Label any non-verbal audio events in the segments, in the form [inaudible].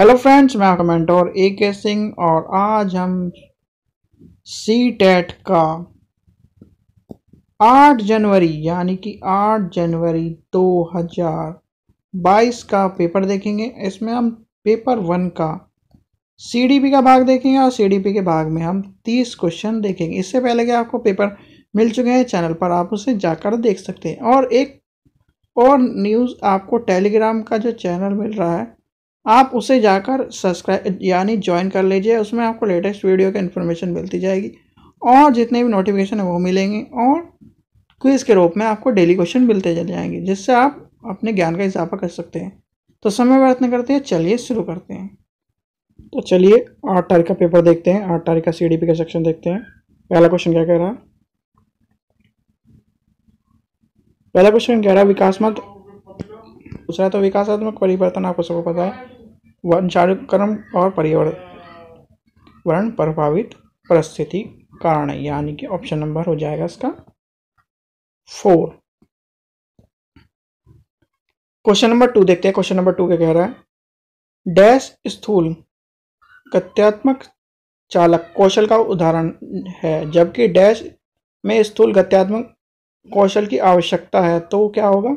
hello friends मैं आपका mentor ए के सिंह और आज हम सी टेट का 8 जनवरी यानी कि 8 जनवरी 2022 का पेपर देखेंगे इसमें हम पेपर वन का सीडीपी का भाग देखेंगे और सीडीपी के भाग में हम 30 क्वेश्चन देखेंगे इससे पहले कि आपको पेपर मिल चुके हैं चैनल पर आप उसे जाकर देख सकते हैं और एक और न्यूज़ आपको टेलीग्राम का जो चैनल मिल रहा है आप उसे जाकर सब्सक्राइब यानी ज्वाइन कर लीजिए उसमें आपको लेटेस्ट वीडियो की इन्फॉर्मेशन मिलती जाएगी और जितने भी नोटिफिकेशन है वो मिलेंगे और क्विज़ के रूप में आपको डेली क्वेश्चन मिलते चले जाएंगे जिससे आप अपने ज्ञान का इजाफा कर सकते हैं तो समय व्यर्थ नहीं करते हैं चलिए शुरू करते हैं तो चलिए आठ तारीख का पेपर देखते हैं आठ तारीख का सी का सेक्शन देखते हैं पहला क्वेश्चन क्या कह रहा है पहला क्वेश्चन कह रहा है विकासमत दूसरा तो विकासात्मक परिवर्तन आपको सबको पता है वंशानुक्रम और पर्यावरण प्रभावित परिस्थिति कारण यानी कि ऑप्शन नंबर हो जाएगा इसका फोर क्वेश्चन नंबर टू देखते हैं क्वेश्चन नंबर टू क्या कह रहा है डैश स्थूल गत्यात्मक चालक कौशल का उदाहरण है जबकि डैश में स्थूल गत्यात्मक कौशल की आवश्यकता है तो क्या होगा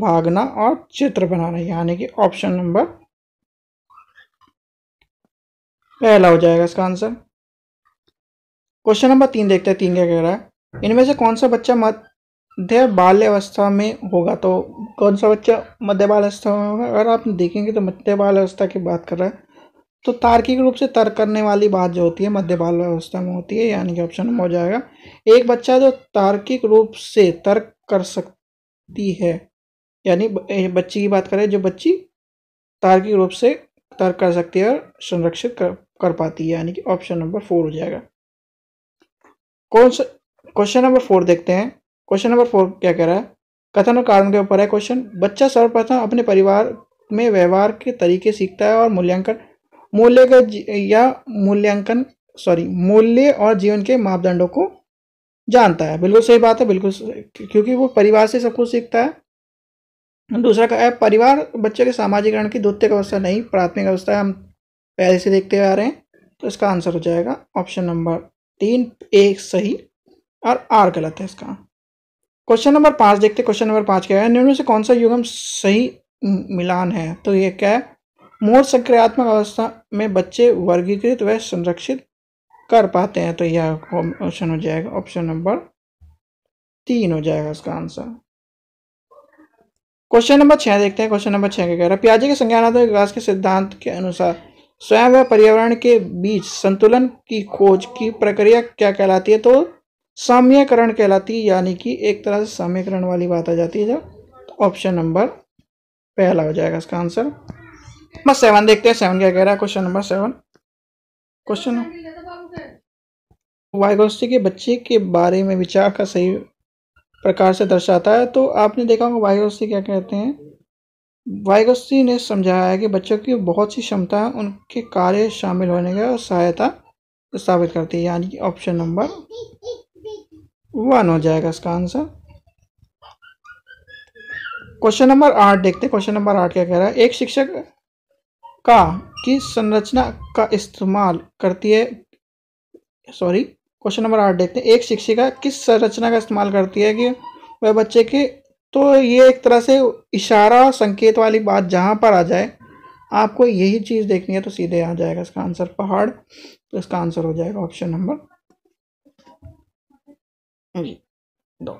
भागना और चित्र बनाना यानी कि ऑप्शन नंबर पहला हो जाएगा इसका आंसर क्वेश्चन नंबर तीन देखते हैं तीन क्या कह रहा है इनमें से कौन सा बच्चा मध्य बाल्यावस्था में होगा तो कौन सा बच्चा मध्य बाल्यवस्था में होगा अगर आप देखेंगे तो मध्य अवस्था की बात कर रहा है तो तार्किक रूप से तर्क करने वाली बात जो होती है मध्य बाल अवस्था में होती है यानी कि ऑप्शन नंबर हो जाएगा एक बच्चा जो तार्किक रूप से तर्क कर सकती है यानी बच्ची की बात करें जो बच्ची तार्किक रूप से तर्क कर सकती है और संरक्षित कर कर पाती है यानी कि ऑप्शन नंबर फोर हो जाएगा कौन सा क्वेश्चन नंबर फोर देखते हैं क्वेश्चन नंबर फोर क्या कह रहा है कथन और कारण के ऊपर है क्वेश्चन बच्चा सर्वप्रथम अपने परिवार में व्यवहार के तरीके सीखता है और मूल्यांकन मूल्य का या मूल्यांकन सॉरी मूल्य और जीवन के मापदंडों को जानता है बिल्कुल सही बात है बिल्कुल क्योंकि वो परिवार से सब कुछ सीखता है दूसरा का है परिवार बच्चे के सामाजिकरण की द्वितीय अवस्था नहीं प्राथमिक अवस्था हम पहले से देखते आ रहे हैं तो इसका आंसर हो जाएगा ऑप्शन नंबर तीन ए सही और आर गलत है इसका क्वेश्चन नंबर पाँच देखते क्वेश्चन नंबर पाँच क्या है निम्न से कौन सा युगम सही मिलान है तो ये क्या है मोर सक्रियात्मक अवस्था में बच्चे वर्गीकृत व संरक्षित कर पाते हैं तो यह ऑप्शन हो जाएगा ऑप्शन नंबर तीन हो जाएगा इसका आंसर क्वेश्चन नंबर छः देखते हैं क्वेश्चन नंबर छः के कह रहा है प्याजे के संज्ञानात्मक विकास के सिद्धांत के अनुसार स्वयं व पर्यावरण के बीच संतुलन की खोज की प्रक्रिया क्या कहलाती है तो साम्यकरण कहलाती है यानी कि एक तरह से साम्यकरण वाली बात आ जाती है जब ऑप्शन तो नंबर पहला हो जाएगा इसका आंसर नंबर सेवन देखते हैं सेवन क्या कह रहा है question number seven question Vygotsky के बच्चे के बारे में विचार का सही प्रकार से दर्शाता है तो आपने देखा होगा वाइगोस्सी क्या कहते हैं वाइगोस्सी ने समझाया है कि बच्चों की बहुत सी क्षमता उनके कार्य शामिल होने का सहायता साबित करती है यानी कि ऑप्शन नंबर वन हो जाएगा इसका आंसर क्वेश्चन नंबर आठ देखते हैं क्वेश्चन नंबर आठ क्या कह रहा है एक शिक्षक का की संरचना का इस्तेमाल करती है सॉरी क्वेश्चन नंबर आठ देखते हैं एक शिक्षिका किस संरचना का इस्तेमाल करती है कि वह बच्चे के तो ये एक तरह से इशारा संकेत वाली बात जहाँ पर आ जाए आपको यही चीज़ देखनी है तो सीधे आ जाएगा इसका आंसर पहाड़ तो इसका आंसर हो जाएगा ऑप्शन नंबर जी दो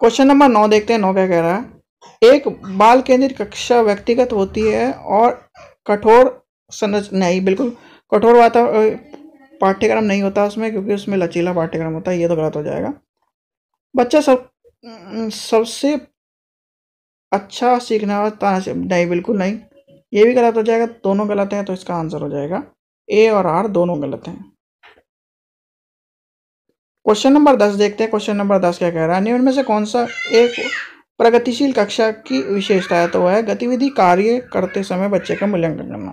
क्वेश्चन नंबर नौ देखते हैं नौ क्या कह रहा है एक बाल केंद्रित कक्षा व्यक्तिगत होती है और कठोर संरचना नहीं बिल्कुल कठोर वातावरण पाठ्यक्रम नहीं होता उसमें क्योंकि उसमें लचीला पाठ्यक्रम होता है ये तो गलत हो जाएगा बच्चा सब सबसे अच्छा सीखने वाला तानाशाह तो नहीं बिल्कुल नहीं ये भी गलत हो जाएगा दोनों गलत हैं तो इसका आंसर हो जाएगा ए और आर दोनों गलत हैं क्वेश्चन नंबर दस देखते हैं क्वेश्चन नंबर दस क्या कह रहा है निम्न में से कौन सा एक प्रगतिशील कक्षा की विशेषता है तो वह गतिविधि कार्य करते समय बच्चे का मूल्यांकन करना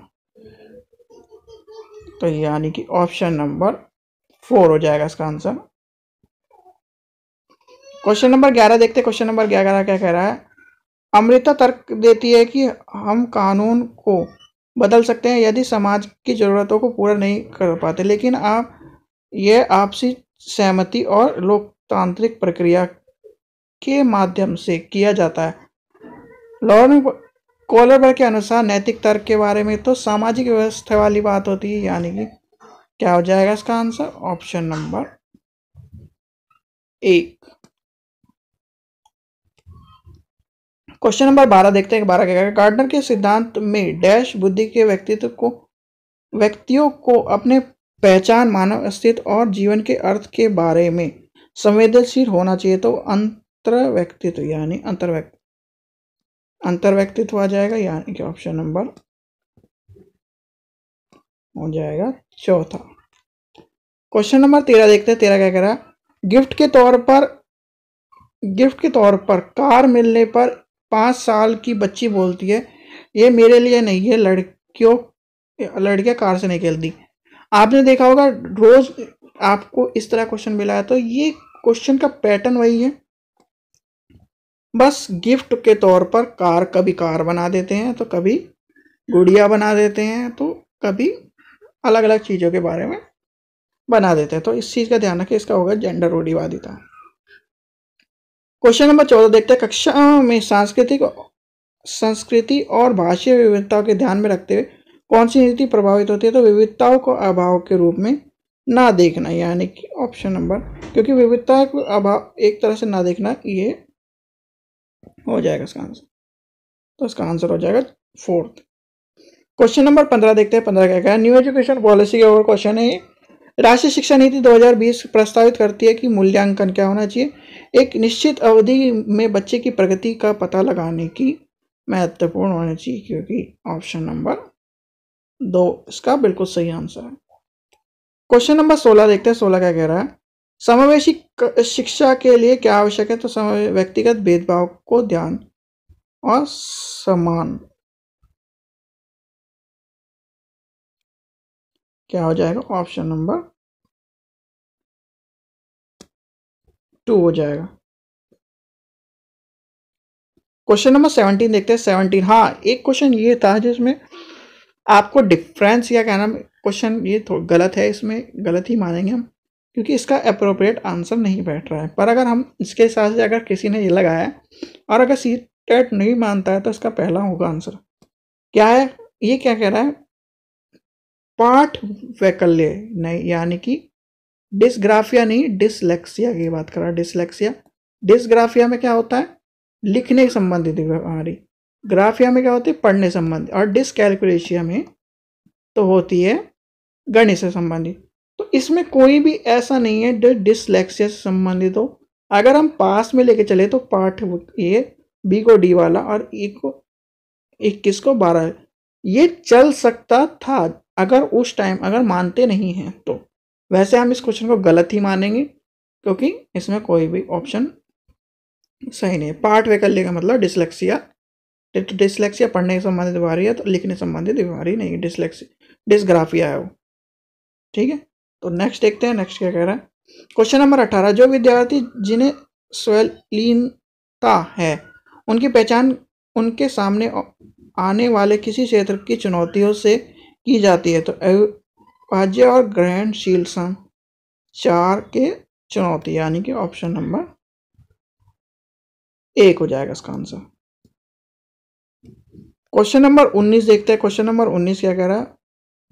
तो यानी कि ऑप्शन नंबर फोर हो जाएगा इसका आंसर क्वेश्चन नंबर ग्यारह देखते क्वेश्चन नंबर ग्यारह क्या कह रहा है अमृता तर्क देती है कि हम कानून को बदल सकते हैं यदि समाज की ज़रूरतों को पूरा नहीं कर पाते लेकिन आप ये आपसी सहमति और लोकतांत्रिक प्रक्रिया के माध्यम से किया जाता है लॉ कोलरबर के अनुसार नैतिक तर्क के बारे में तो सामाजिक व्यवस्था वाली बात होती है यानी कि क्या हो जाएगा इसका आंसर ऑप्शन नंबर एक क्वेश्चन नंबर बारह देखते हैं बारह क्या गार्डनर के सिद्धांत में डैश बुद्धि के व्यक्तित्व को व्यक्तियों को अपने पहचान मानव अस्तित्व और जीवन के अर्थ के बारे में संवेदनशील होना चाहिए तो अंतर व्यक्तित्व यानी अंतर्व्यक्ति अंतर्व्यक्तित्व आ जाएगा यानी कि ऑप्शन नंबर हो जाएगा चौथा क्वेश्चन नंबर तेरह देखते हैं तेरह क्या कह रहा है गिफ्ट के तौर पर गिफ्ट के तौर पर कार मिलने पर पाँच साल की बच्ची बोलती है ये मेरे लिए नहीं है लड़कियों लड़कियाँ कार से नहीं खेलती आपने देखा होगा रोज़ आपको इस तरह क्वेश्चन मिला है तो ये क्वेश्चन का पैटर्न वही है बस गिफ्ट के तौर पर कार कभी कार बना देते हैं तो कभी गुड़िया बना देते हैं तो कभी अलग अलग चीज़ों के बारे में बना देते हैं तो इस चीज़ का ध्यान रखें इसका होगा जेंडर रूढ़िवादिता क्वेश्चन नंबर चौदह देखते हैं कक्षा में सांस्कृतिक संस्कृति और भाषीय विविधताओं के ध्यान में रखते हुए कौन सी नीति प्रभावित होती है तो विविधताओं को अभाव के रूप में ना देखना यानी कि ऑप्शन नंबर क्योंकि विविधता को अभाव एक तरह से ना देखना ये हो जाएगा इसका आंसर तो इसका आंसर हो जाएगा फोर्थ क्वेश्चन नंबर पंद्रह देखते हैं पंद्रह क्या कहा न्यू एजुकेशन पॉलिसी के ऊपर क्वेश्चन है राष्ट्रीय शिक्षा नीति 2020 प्रस्तावित करती है कि मूल्यांकन क्या होना चाहिए एक निश्चित अवधि में बच्चे की प्रगति का पता लगाने की महत्वपूर्ण होना चाहिए क्योंकि ऑप्शन नंबर दो इसका बिल्कुल सही आंसर है क्वेश्चन नंबर सोलह देखते हैं सोलह क्या कह रहा है समावेशी शिक्षा के लिए क्या आवश्यक है तो व्यक्तिगत भेदभाव को ध्यान और समान क्या हो जाएगा ऑप्शन नंबर टू हो जाएगा क्वेश्चन नंबर सेवनटीन देखते हैं सेवनटीन हाँ एक क्वेश्चन ये था जिसमें आपको डिफरेंस या क्या नाम क्वेश्चन ये गलत है इसमें गलत ही मानेंगे हम क्योंकि इसका अप्रोप्रिएट आंसर नहीं बैठ रहा है पर अगर हम इसके हिसाब से अगर किसी ने ये लगाया और अगर सी टेट नहीं मानता है तो इसका पहला होगा आंसर क्या है ये क्या कह रहा है पाठ वैकल्य नहीं यानी कि डिसग्राफिया नहीं डिसलेक्सिया की बात कर रहा है डिसलेक्सिया डिस्ग्राफिया में क्या होता है लिखने संबंधित बीमारी ग्राफिया में क्या होती है पढ़ने संबंधी और डिसकैलकुलेशिया में तो होती है गणित से संबंधित तो इसमें कोई भी ऐसा नहीं है जो डिसलेक्सिया से संबंधित हो अगर हम पास में लेके चले तो पाठ ये बी को डी वाला और ई e को इक्कीस को बारह ये चल सकता था अगर उस टाइम अगर मानते नहीं हैं तो वैसे हम इस क्वेश्चन को गलत ही मानेंगे क्योंकि इसमें कोई भी ऑप्शन सही नहीं पार्ट वैकल्य का मतलब डिसलेक्सिया डिसलेक्सिया तो पढ़ने के संबंधित बीमारी है तो लिखने संबंधित बीमारी नहीं डिसलेक्सिया डिसग्राफिया है वो ठीक है तो नेक्स्ट देखते हैं नेक्स्ट क्या कह रहा है क्वेश्चन नंबर अठारह जो विद्यार्थी जिन्हें स्वलीनता है उनकी पहचान उनके सामने आने वाले किसी क्षेत्र की चुनौतियों से की जाती है तो अविभाज्य और ग्रहणशील चार के चुनौती यानी कि ऑप्शन नंबर एक हो जाएगा इसका आंसर क्वेश्चन नंबर 19 देखते हैं क्वेश्चन नंबर 19 क्या कह रहा है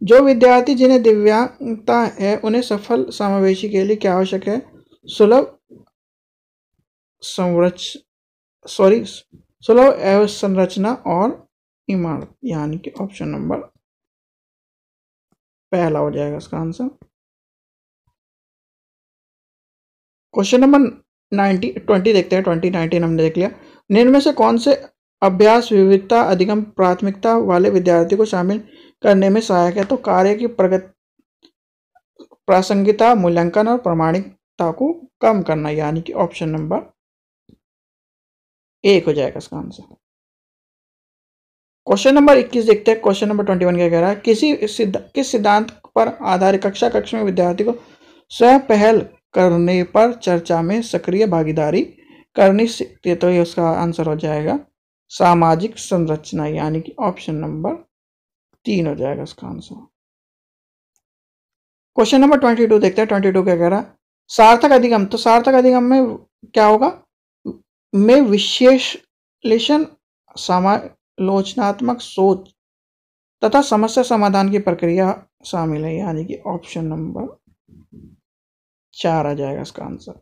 जो विद्यार्थी जिन्हें दिव्यांगता है उन्हें सफल समावेशी के लिए क्या आवश्यक है सुलभ संरच सॉरी सुलभ एवं संरचना और इमारत यानी कि ऑप्शन नंबर पहला हो जाएगा इसका answer question number ninety twenty देखते हैं ट्वेंटी नाइनटीन हमने देख लिया निम्न में से कौन से अभ्यास विविधता अधिगम प्राथमिकता वाले विद्यार्थी को शामिल करने में सहायक है तो कार्य की प्रगति प्रासंगिकता मूल्यांकन और प्रमाणिकता को कम करना यानी कि ऑप्शन नंबर एक हो जाएगा इसका आंसर क्वेश्चन नंबर 21 देखते हैं क्वेश्चन नंबर 21 क्या कह रहा है किसी सिद्ध, किस सिद्धांत पर आधारित कक्षा कक्ष में विद्यार्थी को स्वयं पहल करने पर चर्चा में सक्रिय भागीदारी करनी तो ये उसका आंसर हो जाएगा सामाजिक संरचना यानी कि ऑप्शन नंबर तीन हो जाएगा इसका answer question number twenty two देखते हैं ट्वेंटी टू क्या कह रहा है सार्थक अधिगम तो सार्थक अधिगम में क्या होगा में विश्लेषण समालोचनात्मक सोच तथा समस्या समाधान की प्रक्रिया शामिल है यानी कि ऑप्शन नंबर चार आ जाएगा इसका answer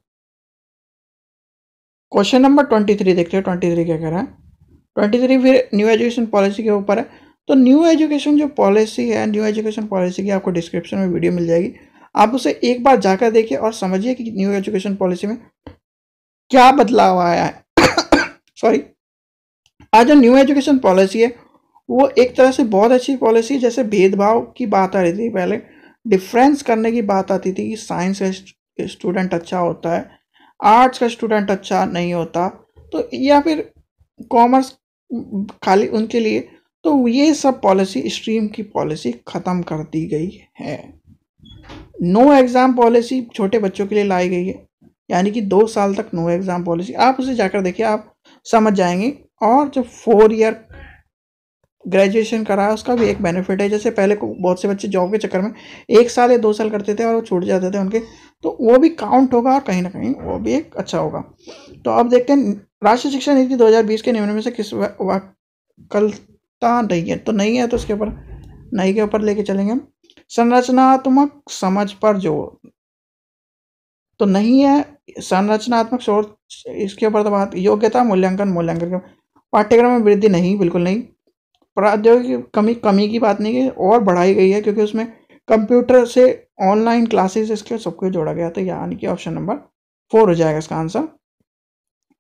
question number twenty three देखते हैं ट्वेंटी थ्री क्या कह रहा है ट्वेंटी थ्री फिर न्यू एजुकेशन पॉलिसी के ऊपर है तो न्यू एजुकेशन जो पॉलिसी है न्यू एजुकेशन पॉलिसी की आपको डिस्क्रिप्शन में वीडियो मिल जाएगी आप उसे एक बार जाकर देखिए और समझिए कि न्यू एजुकेशन पॉलिसी में क्या बदलाव आया है सॉरी [coughs] आज जो न्यू एजुकेशन पॉलिसी है वो एक तरह से बहुत अच्छी पॉलिसी जैसे भेदभाव की बात आ रही थी पहले डिफ्रेंस करने की बात आती थी कि साइंस का स्टूडेंट अच्छा होता है आर्ट्स का स्टूडेंट अच्छा नहीं होता तो या फिर कॉमर्स खाली उनके लिए तो ये सब पॉलिसी स्ट्रीम की पॉलिसी ख़त्म कर दी गई है नो एग्ज़ाम पॉलिसी छोटे बच्चों के लिए लाई गई है यानी कि दो साल तक नो एग्ज़ाम पॉलिसी आप उसे जाकर देखिए आप समझ जाएंगे और जो फोर ईयर ग्रेजुएशन करा है उसका भी एक बेनिफिट है जैसे पहले को बहुत से बच्चे जॉब के चक्कर में एक साल या दो साल करते थे और वो छूट जाते थे उनके तो वो भी काउंट होगा और कहीं ना कहीं वो भी एक अच्छा होगा तो अब देखते हैं राष्ट्रीय शिक्षा नीति 2020 के निम्न में से किस वाकलता नहीं है तो नहीं है तो उसके ऊपर नहीं के ऊपर लेके चलेंगे संरचनात्मक समझ पर जोर तो नहीं है संरचनात्मक सोच इसके ऊपर तो बात योग्यता मूल्यांकन मूल्यांकन पाठ्यक्रम में वृद्धि नहीं बिल्कुल नहीं प्रौद्योगिकी कमी कमी की बात नहीं है और बढ़ाई गई है क्योंकि उसमें कंप्यूटर से ऑनलाइन क्लासेस इसके सबको जोड़ा गया तो यानी कि ऑप्शन नंबर फोर हो जाएगा इसका आंसर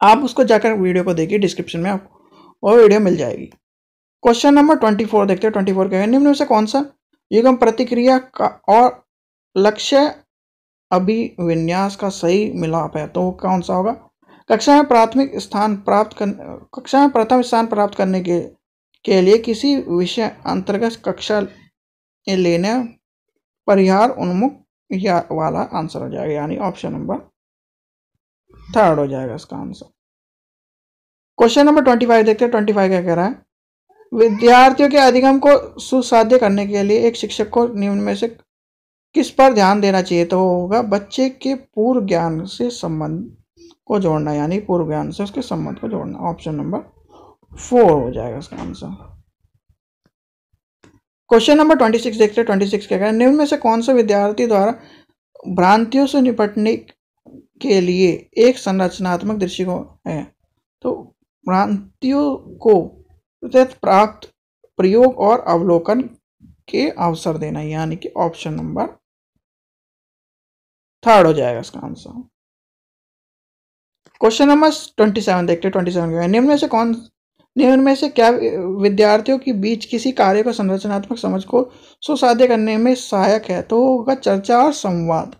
आप उसको जाकर वीडियो को देखिए डिस्क्रिप्शन में आपको वो वीडियो मिल जाएगी क्वेश्चन नंबर ट्वेंटी फोर देखते हैं ट्वेंटी फोर के निम्न में से कौन सा युगम प्रतिक्रिया का और लक्ष्य अभिविन्यास का सही मिलाप है तो वो कौन सा होगा कक्षा में प्राथमिक स्थान प्राप्त कर कक्षा में प्रथम स्थान प्राप्त करने के के लिए किसी विषय अंतर्गत कक्षा लेने परिहार उन्मुख या वाला आंसर हो जाएगा यानी ऑप्शन नंबर थर्ड हो जाएगा इसका answer question number twenty five देखते हैं ट्वेंटी फाइव क्या कह रहा है विद्यार्थियों के अधिगम को सुसाध्य करने के लिए एक शिक्षक को निम्न में से किस पर ध्यान देना चाहिए तो होगा बच्चे के पूर्व ज्ञान से संबंध को जोड़ना यानी पूर्व ज्ञान से उसके संबंध को जोड़ना ऑप्शन नंबर फोर हो जाएगा इसका answer question number twenty six देखते हैं ट्वेंटी सिक्स क्या कह रहा है निम्न में से कौन सा विद्यार्थी द्वारा भ्रांतियों से निपटने के लिए एक संरचनात्मक दृष्टिकोण है तो भ्रांतियों को प्राप्त प्रयोग और अवलोकन के अवसर देना यानी कि ऑप्शन नंबर थर्ड हो जाएगा इसका answer question number twenty seven देखते ट्वेंटी सेवन निम्न में से कौन निम्न में से क्या विद्यार्थियों के बीच किसी कार्य को संरचनात्मक समझ को सुसाध्य करने में सहायक है तो होगा चर्चा और संवाद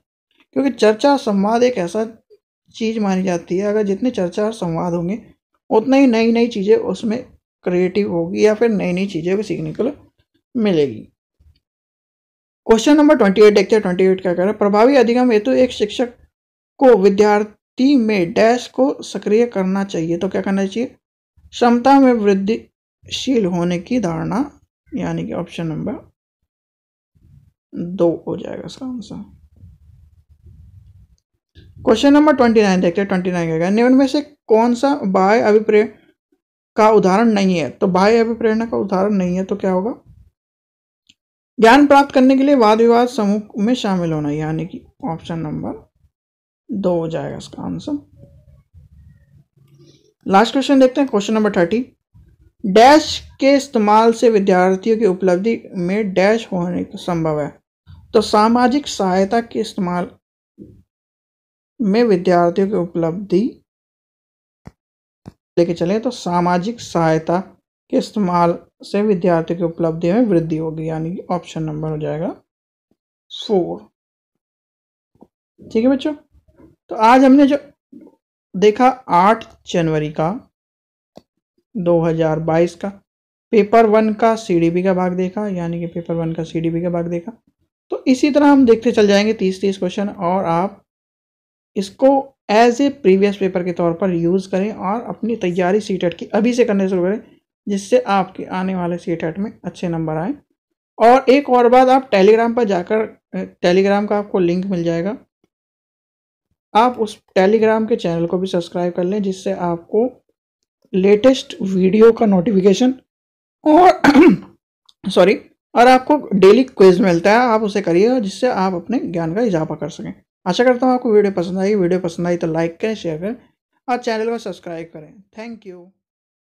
क्योंकि चर्चा और संवाद एक ऐसा चीज़ मानी जाती है अगर जितने चर्चा और संवाद होंगे उतना ही नई नई चीज़ें उसमें क्रिएटिव होगी या फिर नई नई चीज़ें भी सीखने के लिए मिलेगी क्वेश्चन नंबर ट्वेंटी एट देखते हैं ट्वेंटी एट क्या कह रहा है प्रभावी अधिगम हेतु एक शिक्षक को विद्यार्थी में डैश को सक्रिय करना चाहिए तो क्या करना चाहिए क्षमता में वृद्धिशील होने की धारणा यानी कि ऑप्शन नंबर दो हो जाएगा इसका answer question number twenty nine देखते हैं ट्वेंटी नाइन का निम्न में से कौन सा बाह्य अभिप्रेरण का उदाहरण नहीं है तो बाह्य अभिप्रेरणा का उदाहरण नहीं है तो क्या होगा ज्ञान प्राप्त करने के लिए वाद विवाद समूह में शामिल होना यानी कि ऑप्शन नंबर दो हो जाएगा इसका आंसर लास्ट क्वेश्चन देखते हैं क्वेश्चन नंबर थर्टी डैश के इस्तेमाल से विद्यार्थियों की उपलब्धि में डैश होने का संभव है तो सामाजिक सहायता के इस्तेमाल में विद्यार्थियों की उपलब्धि लेके चलें तो सामाजिक सहायता के इस्तेमाल से विद्यार्थियों की उपलब्धि में वृद्धि होगी यानी कि ऑप्शन नंबर हो जाएगा फोर ठीक है बच्चों तो आज हमने जो देखा आठ जनवरी का 2022 का पेपर वन का सीडीबी का भाग देखा यानी कि पेपर वन का सीडीबी का भाग देखा तो इसी तरह हम देखते चल जाएंगे तीस तीस क्वेश्चन और आप इसको एज ए प्रीवियस पेपर के तौर पर यूज़ करें और अपनी तैयारी सी टेट की अभी से करने शुरू करें जिससे आपके आने वाले सी टेट में अच्छे नंबर आएँ और एक और बात आप टेलीग्राम पर जाकर टेलीग्राम का आपको लिंक मिल जाएगा आप उस टेलीग्राम के चैनल को भी सब्सक्राइब कर लें जिससे आपको लेटेस्ट वीडियो का नोटिफिकेशन और सॉरी [clears throat] और आपको डेली क्विज मिलता है आप उसे करिए जिससे आप अपने ज्ञान का इजाफा कर सकें आशा करता हूँ आपको वीडियो पसंद आई वीडियो पसंद आई तो लाइक करें शेयर करें और चैनल को सब्सक्राइब करें थैंक यू